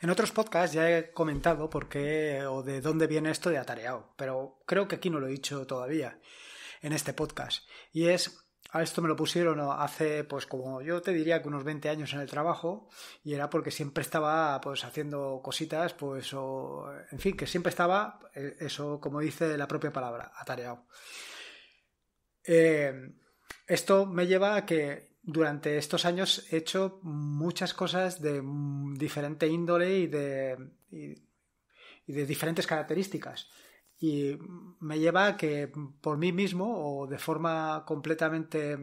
En otros podcasts ya he comentado por qué o de dónde viene esto de atareado, pero creo que aquí no lo he dicho todavía en este podcast. Y es a esto me lo pusieron hace, pues como yo te diría que unos 20 años en el trabajo, y era porque siempre estaba pues haciendo cositas, pues o, en fin, que siempre estaba, eh, eso como dice la propia palabra, atareado. Eh, esto me lleva a que durante estos años he hecho muchas cosas de mm, diferente índole y de, diferentes características. Y me lleva a que por mí mismo o de forma completamente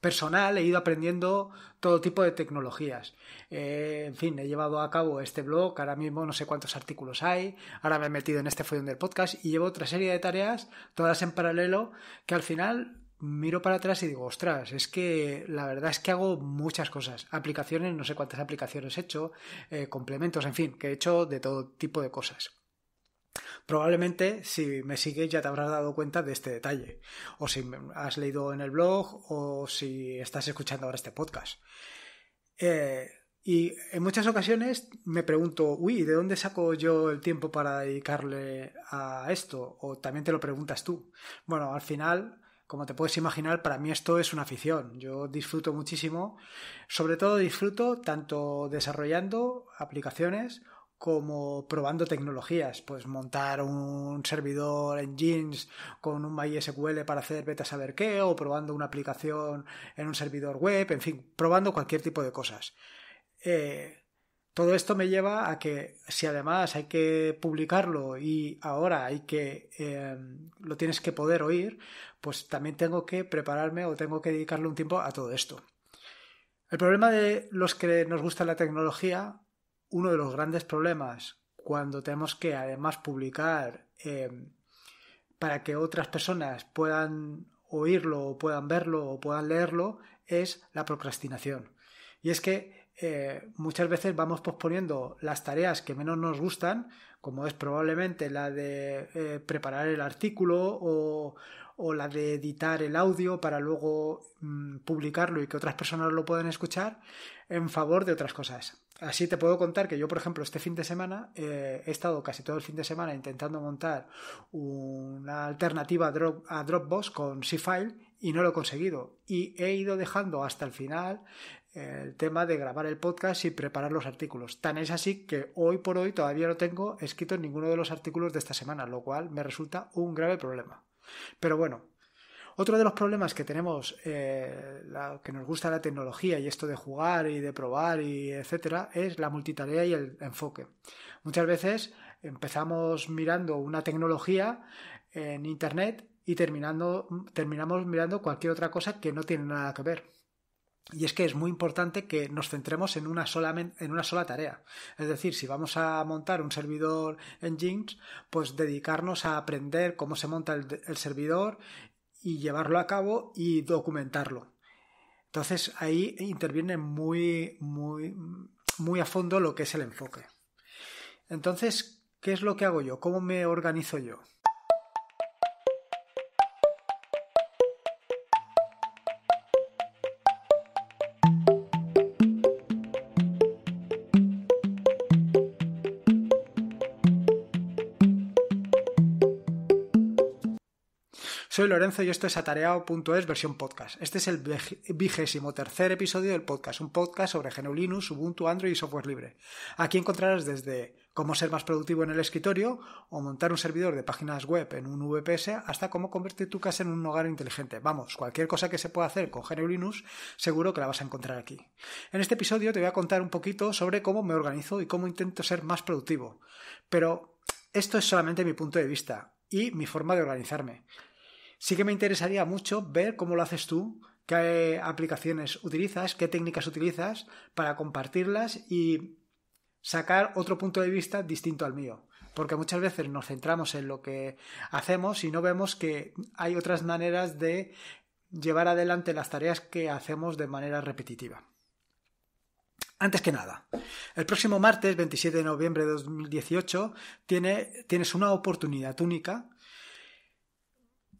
personal he ido aprendiendo todo tipo de tecnologías. Eh, en fin, he llevado a cabo este blog, ahora mismo no sé cuántos artículos hay, ahora me he metido en este follón del podcast y llevo otra serie de tareas, todas en paralelo, que al final miro para atrás y digo, ostras, es que la verdad es que hago muchas cosas. Aplicaciones, no sé cuántas aplicaciones he hecho, eh, complementos, en fin, que he hecho de todo tipo de cosas. Probablemente si me sigues ya te habrás dado cuenta de este detalle, o si has leído en el blog, o si estás escuchando ahora este podcast. Eh, y en muchas ocasiones me pregunto, uy, ¿de dónde saco yo el tiempo para dedicarle a esto? O también te lo preguntas tú. Bueno, al final como te puedes imaginar, para mí esto es una afición. Yo disfruto muchísimo. Sobre todo disfruto tanto desarrollando aplicaciones como probando tecnologías, pues montar un servidor en Jeans con un MySQL para hacer beta saber qué, o probando una aplicación en un servidor web, en fin, probando cualquier tipo de cosas. Eh, todo esto me lleva a que si además hay que publicarlo y ahora hay que em, lo tienes que poder oír, pues también tengo que prepararme o tengo que dedicarle un tiempo a todo esto. El problema de los que nos gusta la tecnología, uno de los grandes problemas cuando tenemos que además publicar em, para que otras personas puedan oírlo o puedan verlo o puedan leerlo, es la procrastinación. Y es que eh, muchas veces vamos posponiendo las tareas que menos nos gustan, como es probablemente la de eh, preparar el artículo o, la de editar el audio para luego mm, publicarlo y que otras personas lo puedan escuchar, en favor de otras cosas. Así te puedo contar que yo, por ejemplo, este fin de semana eh, he estado casi todo el fin de semana intentando montar una alternativa a Dropbox con C-File y no lo he conseguido. Y he ido dejando hasta el final el tema de grabar el podcast y preparar los artículos. Tan es así que hoy por hoy todavía no tengo escrito ninguno de los artículos de esta semana, lo cual me resulta un grave problema. Pero bueno, otro de los problemas que tenemos, eh, que nos gusta la tecnología y esto de jugar y de probar y etcétera, es la multitarea y el enfoque. Muchas veces empezamos mirando una tecnología en internet y terminando, terminamos mirando cualquier otra cosa que no tiene nada que ver. Y es que es muy importante que nos centremos en una, sola, en una sola tarea. Es decir, si vamos a montar un servidor en Jinx, pues dedicarnos a aprender cómo se monta el, servidor y llevarlo a cabo y documentarlo. Entonces ahí interviene muy, muy, muy a fondo lo que es el enfoque. Entonces, ¿qué es lo que hago yo? ¿Cómo me organizo yo? Lorenzo y esto es atareado.es versión podcast. Este es el vigésimo tercer episodio del podcast, un podcast sobre GNU Linux, Ubuntu, Android y software libre. Aquí encontrarás desde cómo ser más productivo en el escritorio o montar un servidor de páginas web en un VPS hasta cómo convertir tu casa en un hogar inteligente. Vamos, cualquier cosa que se pueda hacer con GNU Linux seguro que la vas a encontrar aquí. En este episodio te voy a contar un poquito sobre cómo me organizo y cómo intento ser más productivo. Pero esto es solamente mi punto de vista y mi forma de organizarme. Sí que me interesaría mucho ver cómo lo haces tú, qué aplicaciones utilizas, qué técnicas utilizas para compartirlas y sacar otro punto de vista distinto al mío. Porque muchas veces nos centramos en lo que hacemos y no vemos que hay otras maneras de llevar adelante las tareas que hacemos de manera repetitiva. Antes que nada, el próximo martes 27 de noviembre de 2018 tiene, tienes una oportunidad única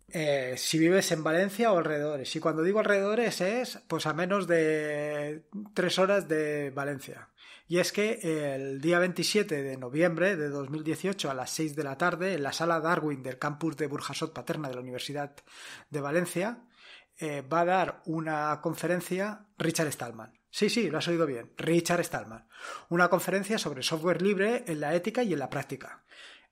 eh, si vives en Valencia o alrededores. Y cuando digo alrededores es pues a menos de tres horas de Valencia. Y es que el día 27 de noviembre de 2018 a las 6 de la tarde en la sala Darwin del campus de Burjasot Paterna de la Universidad de Valencia eh, va a dar una conferencia Richard Stallman. Sí, sí, lo has oído bien. Richard Stallman. Una conferencia sobre software libre en la ética y en la práctica.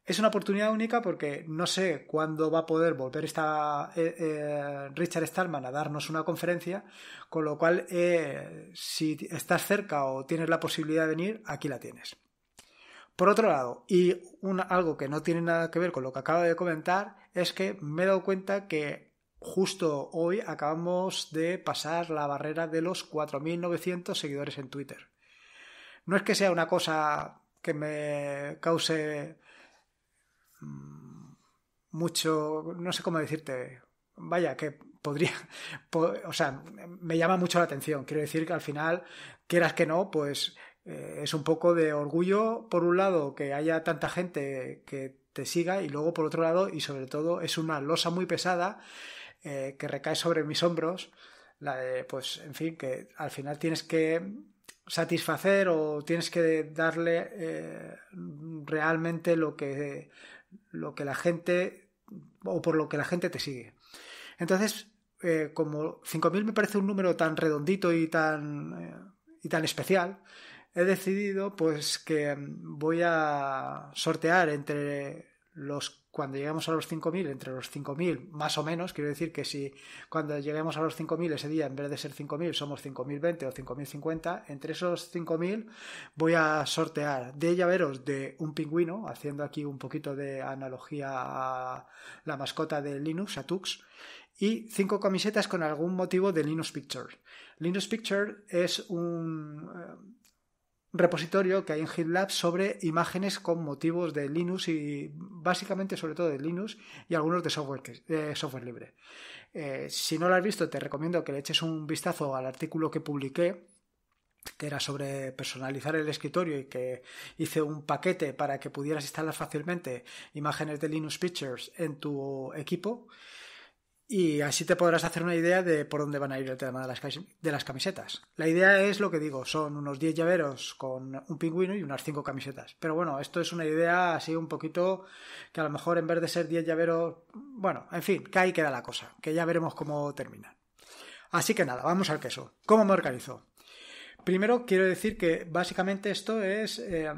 Es una oportunidad única porque no sé cuándo va a poder volver esta, eh, eh, Richard Stallman a darnos una conferencia, con lo cual eh, si estás cerca o tienes la posibilidad de venir, aquí la tienes. Por otro lado, y algo que no tiene nada que ver con lo que acabo de comentar, es que me he dado cuenta que justo hoy acabamos de pasar la barrera de los 4.900 seguidores en Twitter. No es que sea una cosa que me cause Mm, mucho, no sé cómo decirte, vaya, que podría, o sea, me llama mucho la atención. Quiero decir que al final, quieras que no, pues eh, es un poco de orgullo, por un lado, que haya tanta gente que te siga y luego, por otro lado, y sobre todo, es una losa muy pesada eh, que recae sobre mis hombros, la de, pues, en fin, que al final tienes que satisfacer o tienes que darle eh, realmente lo que lo que la gente o por lo que la gente te sigue. Entonces, eh, como 5.000 me parece un número tan redondito y tan, eh, y tan especial, he decidido pues que voy a sortear entre los cuando lleguemos a los 5.000, entre los 5.000 más o menos, quiero decir que si cuando lleguemos a los 5.000 ese día, en vez de ser 5.000, somos 5.020 o 5.050, entre esos 5.000 voy a sortear de llaveros de un pingüino, haciendo aquí un poquito de analogía a la mascota de Linux, a Tux, y cinco camisetas con algún motivo de Linux Picture. Linux Picture es un eh, repositorio que hay en GitLab sobre imágenes con motivos de Linux y básicamente sobre todo de Linux y algunos de software, software libre. Eh, si no lo has visto, te recomiendo que le eches un vistazo al artículo que publiqué que era sobre personalizar el escritorio y que hice un paquete para que pudieras instalar fácilmente imágenes de Linux Pictures en tu equipo. Y así te podrás hacer una idea de por dónde van a ir el tema de las, de las camisetas. La idea es lo que digo, son unos 10 llaveros con un pingüino y unas cinco camisetas. Pero bueno, esto es una idea así un poquito que a lo mejor en vez de ser 10 llaveros, bueno, en fin, que ahí queda la cosa, que ya veremos cómo termina. Así que nada, vamos al queso. ¿Cómo me organizo? Primero quiero decir que básicamente esto es, eh,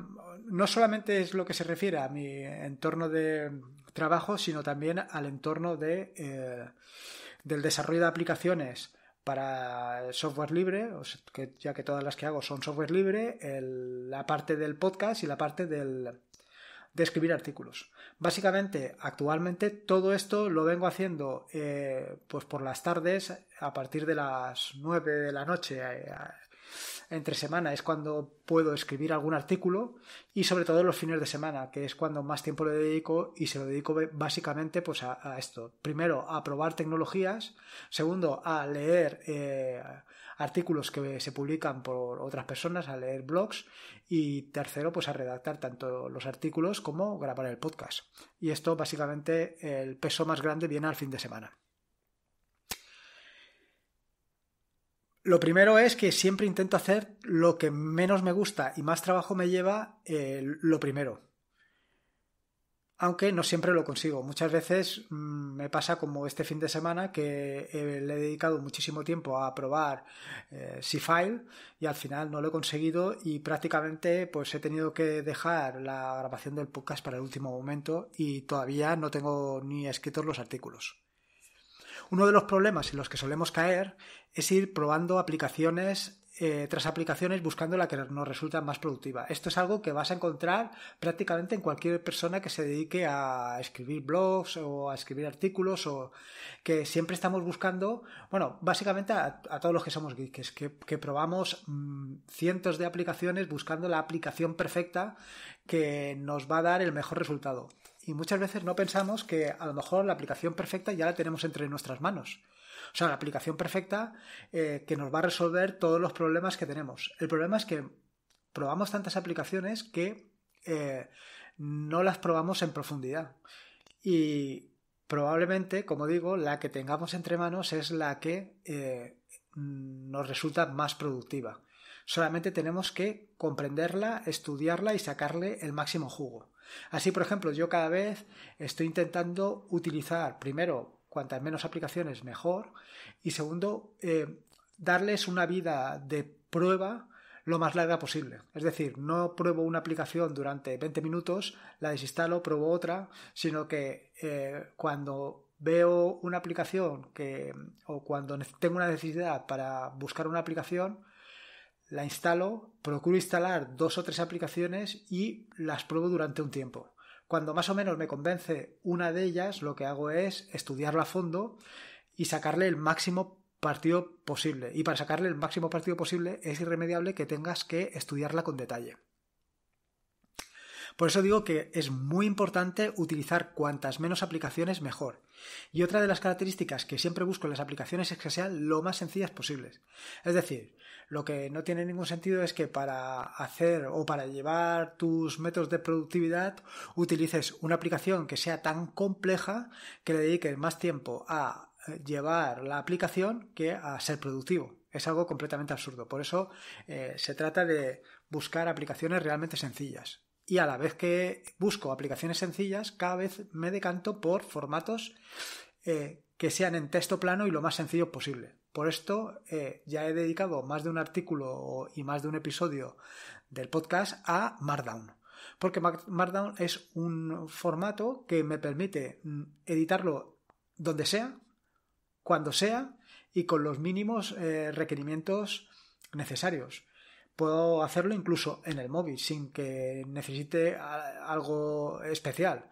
no solamente es lo que se refiere a mi entorno de trabajo, sino también al entorno de, eh, del desarrollo de aplicaciones para software libre, ya que todas las que hago son software libre, la parte del podcast y la parte de escribir artículos. Básicamente, actualmente todo esto lo vengo haciendo eh, pues por las tardes a partir de las 9 de la noche, entre semana es cuando puedo escribir algún artículo y sobre todo los fines de semana, que es cuando más tiempo le dedico y se lo dedico básicamente pues a, esto. Primero, a probar tecnologías. Segundo, a leer eh, artículos que se publican por otras personas, a leer blogs. Y tercero, pues a redactar tanto los artículos como grabar el podcast. Y esto básicamente el peso más grande viene al fin de semana. Lo primero es que siempre intento hacer lo que menos me gusta y más trabajo me lleva eh, lo primero. Aunque no siempre lo consigo. Muchas veces mm, me pasa como este fin de semana que eh, le he dedicado muchísimo tiempo a probar eh, C-File y al final no lo he conseguido y prácticamente pues he tenido que dejar la grabación del podcast para el último momento y todavía no tengo ni escritos los artículos. Uno de los problemas en los que solemos caer es ir probando aplicaciones eh, tras aplicaciones buscando la que nos resulta más productiva. Esto es algo que vas a encontrar prácticamente en cualquier persona que se dedique a escribir blogs o a escribir artículos o que siempre estamos buscando, bueno, básicamente a, todos los que somos geeks, que, probamos mm, cientos de aplicaciones buscando la aplicación perfecta que nos va a dar el mejor resultado. Y muchas veces no pensamos que a lo mejor la aplicación perfecta ya la tenemos entre nuestras manos. O sea, la aplicación perfecta eh, que nos va a resolver todos los problemas que tenemos. El problema es que probamos tantas aplicaciones que eh, no las probamos en profundidad. Y probablemente, como digo, la que tengamos entre manos es la que eh, nos resulta más productiva. Solamente tenemos que comprenderla, estudiarla y sacarle el máximo jugo. Así, por ejemplo, yo cada vez estoy intentando utilizar, primero, cuantas menos aplicaciones mejor, y segundo, eh, darles una vida de prueba lo más larga posible. Es decir, no pruebo una aplicación durante 20 minutos, la desinstalo, pruebo otra, sino que eh, cuando veo una aplicación que o cuando tengo una necesidad para buscar una aplicación, la instalo, procuro instalar dos o tres aplicaciones y las pruebo durante un tiempo. Cuando más o menos me convence una de ellas, lo que hago es estudiarla a fondo y sacarle el máximo partido posible. Y para sacarle el máximo partido posible es irremediable que tengas que estudiarla con detalle. Por eso digo que es muy importante utilizar cuantas menos aplicaciones mejor. Y otra de las características que siempre busco en las aplicaciones es que sean lo más sencillas posibles. Es decir, lo que no tiene ningún sentido es que para hacer o para llevar tus métodos de productividad utilices una aplicación que sea tan compleja que le dediques más tiempo a eh, llevar la aplicación que a ser productivo. Es algo completamente absurdo. Por eso eh, se trata de buscar aplicaciones realmente sencillas y a la vez que busco aplicaciones sencillas, cada vez me decanto por formatos eh, que sean en texto plano y lo más sencillo posible. Por esto eh, ya he dedicado más de un artículo y más de un episodio del podcast a Markdown. Porque Markdown es un formato que me permite mm, editarlo donde sea, cuando sea y con los mínimos eh, requerimientos necesarios puedo hacerlo incluso en el móvil sin que necesite algo especial.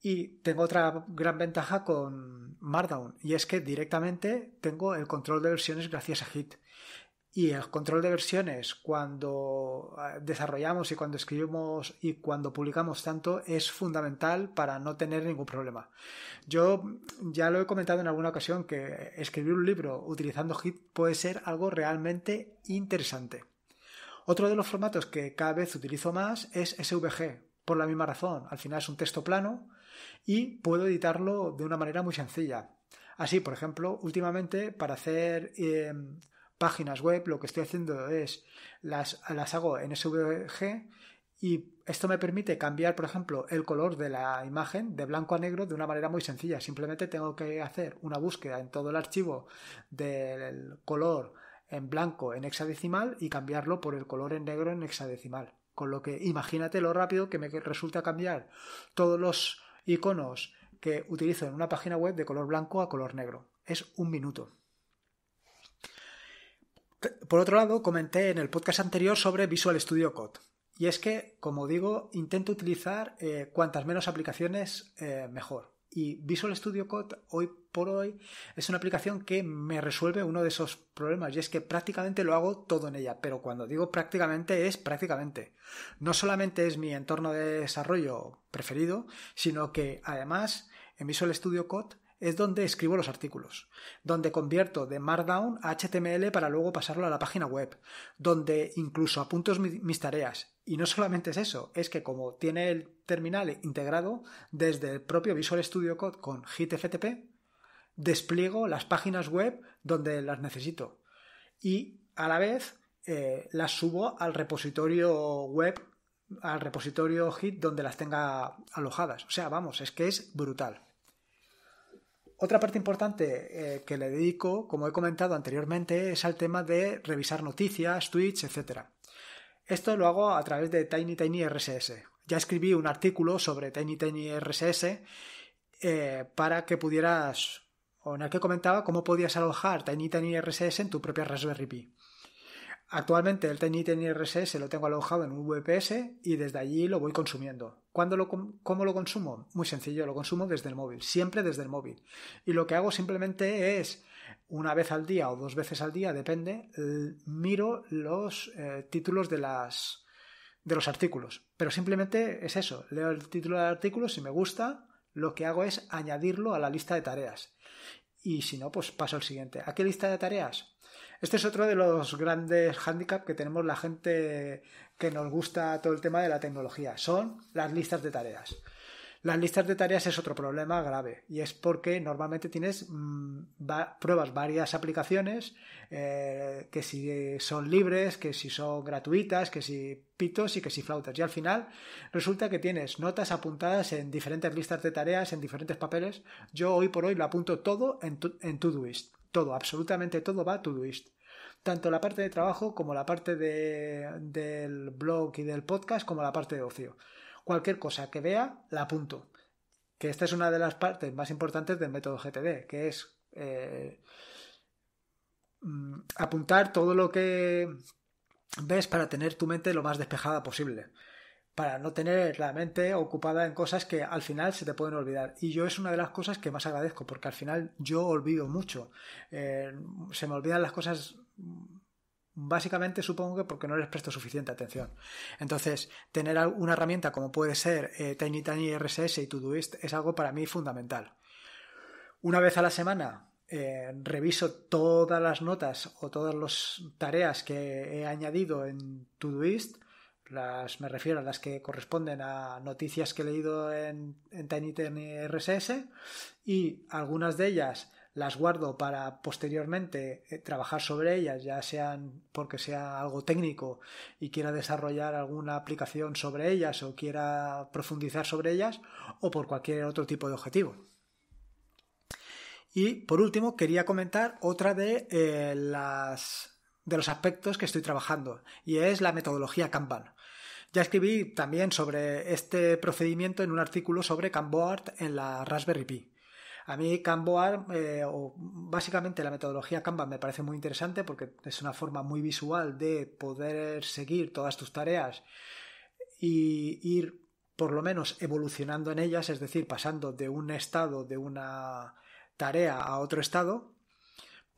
Y tengo otra gran ventaja con Markdown y es que directamente tengo el control de versiones gracias a Git. Y el control de versiones cuando ah, desarrollamos y cuando escribimos y cuando publicamos tanto es fundamental para no tener ningún problema. Yo ya lo he comentado en alguna ocasión que escribir un libro utilizando Git puede ser algo realmente interesante. Otro de los formatos que cada vez utilizo más es SVG, por la misma razón. Al final es un texto plano y puedo editarlo de una manera muy sencilla. Así, por ejemplo, últimamente para hacer em, páginas web lo que estoy haciendo es las, las hago en SVG y esto me permite cambiar, por ejemplo, el color de la imagen de blanco a negro de una manera muy sencilla. Simplemente tengo que hacer una búsqueda en todo el archivo del color en blanco en hexadecimal y cambiarlo por el color en negro en hexadecimal. Con lo que imagínate lo rápido que me resulta cambiar todos los iconos que utilizo en una página web de color blanco a color negro. Es un minuto. Por otro lado, comenté en el podcast anterior sobre Visual Studio Code. Y es que, como digo, intento utilizar eh, cuantas menos aplicaciones eh, mejor. Y Visual Studio Code hoy por hoy es una aplicación que me resuelve uno de esos problemas y es que prácticamente lo hago todo en ella, pero cuando digo prácticamente es prácticamente. No solamente es mi entorno de desarrollo preferido, sino que además en Visual Studio Code es donde escribo los artículos, donde convierto de Markdown a HTML para luego pasarlo a la página web, donde incluso apunto mis tareas y no solamente es eso, es que como tiene el terminal integrado desde el propio Visual Studio Code con FTP, despliego las páginas web donde las necesito. Y a la vez eh, las subo al repositorio web, al repositorio Hit donde las tenga alojadas. O sea, vamos, es que es brutal. Otra parte importante eh, que le dedico, como he comentado anteriormente, es al tema de revisar noticias, tweets, etcétera. Esto lo hago a través de Tiny Tiny RSS. Ya escribí un artículo sobre Tiny RSS eh, para que pudieras, o en el que comentaba cómo podías alojar Tiny Tiny RSS en tu propia Raspberry Pi. Actualmente el Tiny se lo tengo alojado en un VPS y desde allí lo voy consumiendo. lo, ¿Cómo lo consumo? Muy sencillo, lo consumo desde el móvil, siempre desde el móvil. Y lo que hago simplemente es, una vez al día o dos veces al día, depende, miro los eh, títulos de las de los artículos. Pero simplemente es eso, leo el título del artículo, si me gusta, lo que hago es añadirlo a la lista de tareas. Y si no, pues paso al siguiente. ¿A qué lista de tareas? Este es otro de los grandes hándicaps que tenemos la gente que nos gusta todo el tema de la tecnología. Son las listas de tareas. Las listas de tareas es otro problema grave y es porque normalmente tienes mm, pruebas varias aplicaciones eh, que si son libres, que si son gratuitas, que si pitos y que si flautas. Y al final resulta que tienes notas apuntadas en diferentes listas de tareas, en diferentes papeles. Yo hoy por hoy lo apunto todo en, tu, en Todoist. Todo, absolutamente todo va a Todoist. Tanto la parte de trabajo como la parte del blog y del podcast como la parte de ocio. Cualquier cosa que vea, la apunto. Que esta es una de las partes más importantes del método GTD, que es eh, mm, apuntar todo lo que ves para tener tu mente lo más despejada posible para no tener la mente ocupada en cosas que al final se te pueden olvidar. Y yo es una de las cosas que más agradezco, porque al final yo olvido mucho. Eh, se me olvidan las cosas básicamente supongo que porque no les presto suficiente atención. Entonces, tener una herramienta como puede ser eh, Tiny RSS y Todoist es algo para mí fundamental. Una vez a la semana eh, reviso todas las notas o todas las tareas que he añadido en Todoist las, me refiero a las que corresponden a noticias que he leído en, en RSS y algunas de ellas las guardo para posteriormente eh, trabajar sobre ellas, ya sean porque sea algo técnico y quiera desarrollar alguna aplicación sobre ellas o quiera profundizar sobre ellas o por cualquier otro tipo de objetivo. Y por último, quería comentar otra de, eh, las, de los aspectos que estoy trabajando y es la metodología Kanban. Ya escribí también sobre este procedimiento en un artículo sobre Art en la Raspberry Pi. A mí Kanban eh, o básicamente la metodología Canva, me parece muy interesante porque es una forma muy visual de poder seguir todas tus tareas y ir por lo menos evolucionando en ellas, es decir, pasando de un estado de una tarea a otro estado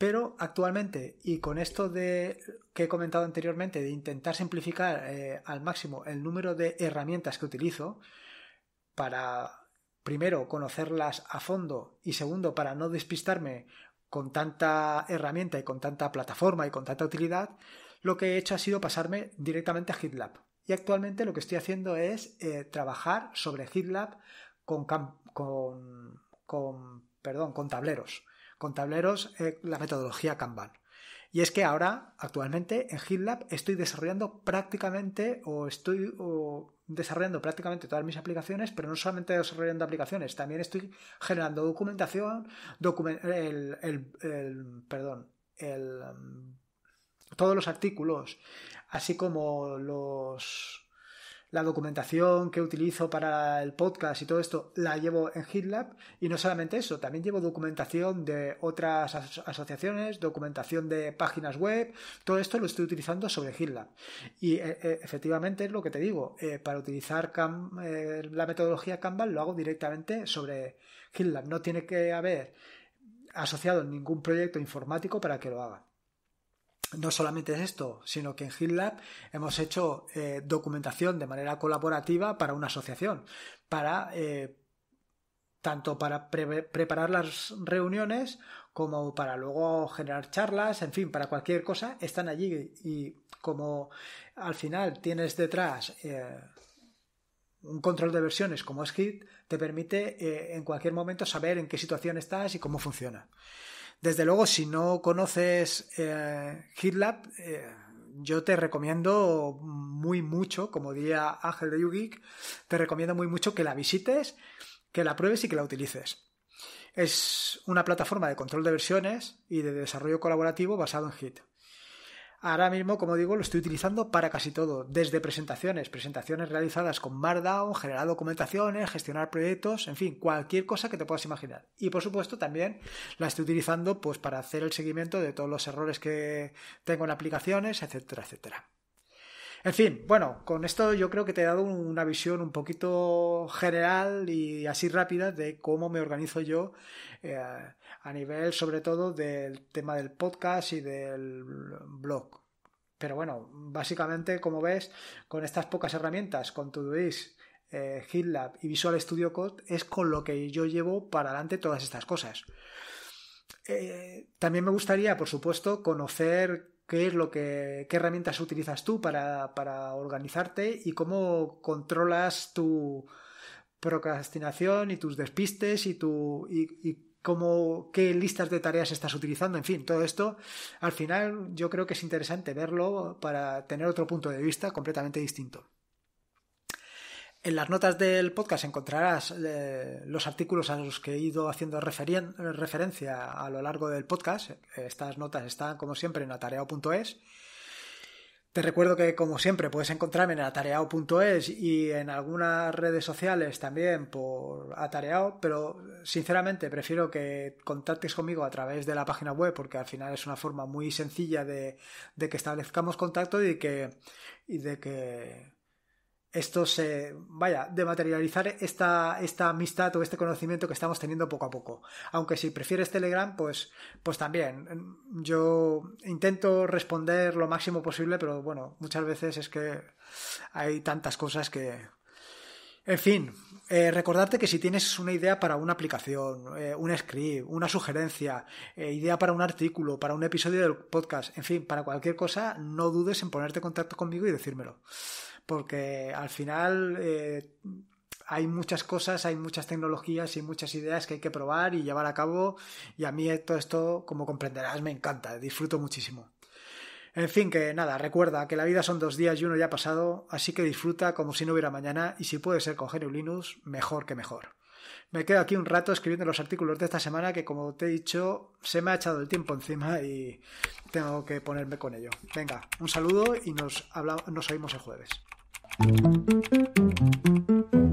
pero actualmente, y con esto de que he comentado anteriormente, de intentar simplificar eh, al máximo el número de herramientas que utilizo, para primero conocerlas a fondo y segundo, para no despistarme con tanta herramienta y con tanta plataforma y con tanta utilidad, lo que he hecho ha sido pasarme directamente a GitLab. Y actualmente lo que estoy haciendo es eh, trabajar sobre GitLab con, con, perdón, con tableros con tableros eh, la metodología Kanban. Y es que ahora, actualmente, en GitLab estoy desarrollando prácticamente o estoy desarrollando prácticamente todas mis aplicaciones, pero no solamente desarrollando aplicaciones, también estoy generando documentación, document el, el, el, perdón, el, todos los artículos, así como los la documentación que utilizo para el podcast y todo esto la llevo en GitLab y no solamente eso, también llevo documentación de otras asociaciones, documentación de páginas web, todo esto lo estoy utilizando sobre GitLab. Y e, e, efectivamente es lo que te digo, eh, para utilizar eh, la metodología Kanban lo hago directamente sobre GitLab, no tiene que haber asociado ningún proyecto informático para que lo haga no solamente es esto, sino que en GitLab hemos hecho eh, documentación de manera colaborativa para una asociación, para eh, tanto para preparar las reuniones como para luego generar charlas, en fin, para cualquier cosa, están allí y como al final tienes detrás eh, un control de versiones como es Git, te permite en cualquier momento saber en qué situación estás y cómo funciona. Desde luego, si no conoces GitLab, eh, eh, yo te recomiendo muy mucho, como diría Ángel de YouGeek, te recomiendo muy mucho que la visites, que la pruebes y que la utilices. Es una plataforma de control de versiones y de desarrollo colaborativo basado en Git. Ahora mismo, como digo, lo estoy utilizando para casi todo, desde presentaciones, presentaciones realizadas con Markdown, generar documentaciones, gestionar proyectos, en fin, cualquier cosa que te puedas imaginar. Y por supuesto también la estoy utilizando pues para hacer el seguimiento de todos los errores que tengo en aplicaciones, etcétera, etcétera. En fin, bueno, con esto yo creo que te he dado una visión un poquito general y así rápida de cómo me organizo yo eh, a nivel sobre todo del tema del podcast y del blog. Pero bueno, básicamente, como ves, con estas pocas herramientas, con Todoist, eh, GitLab y Visual Studio Code, es con lo que yo llevo para adelante todas estas cosas. Eh, también me gustaría, por supuesto, conocer qué es lo que, qué herramientas utilizas tú para, para organizarte y cómo controlas tu procrastinación y tus despistes y tu, y, y qué listas de tareas estás utilizando, en fin, todo esto al final yo creo que es interesante verlo para tener otro punto de vista completamente distinto. En las notas del podcast encontrarás eh, los artículos a los que he ido haciendo referencia a lo largo del podcast. Estas notas están, como siempre, en atareado.es. Te recuerdo que, como siempre, puedes encontrarme en atareado.es y en algunas redes sociales también por atareado, pero sinceramente prefiero que contactes conmigo a través de la página web porque al final es una forma muy sencilla de, que establezcamos contacto y, que, y de que esto se, vaya, de materializar esta, esta amistad o este conocimiento que estamos teniendo poco a poco. Aunque si prefieres Telegram, pues, pues también. Yo intento responder lo máximo posible, pero bueno, muchas veces es que hay tantas cosas que... En fin, eh, recordarte que si tienes una idea para una aplicación, eh, un script, una sugerencia, eh, idea para un artículo, para un episodio del podcast, en fin, para cualquier cosa, no dudes en ponerte en contacto conmigo y decírmelo porque al final eh, hay muchas cosas, hay muchas tecnologías y muchas ideas que hay que probar y llevar a cabo y a mí todo esto, como comprenderás, me encanta, disfruto muchísimo. En fin, que nada, recuerda que la vida son dos días y uno ya ha pasado, así que disfruta como si no hubiera mañana y si puede ser con Genio Linux, mejor que mejor. Me quedo aquí un rato escribiendo los artículos de esta semana que como te he dicho, se me ha echado el tiempo encima y tengo que ponerme con ello. Venga, un saludo y nos, hablamos, nos oímos el jueves. うん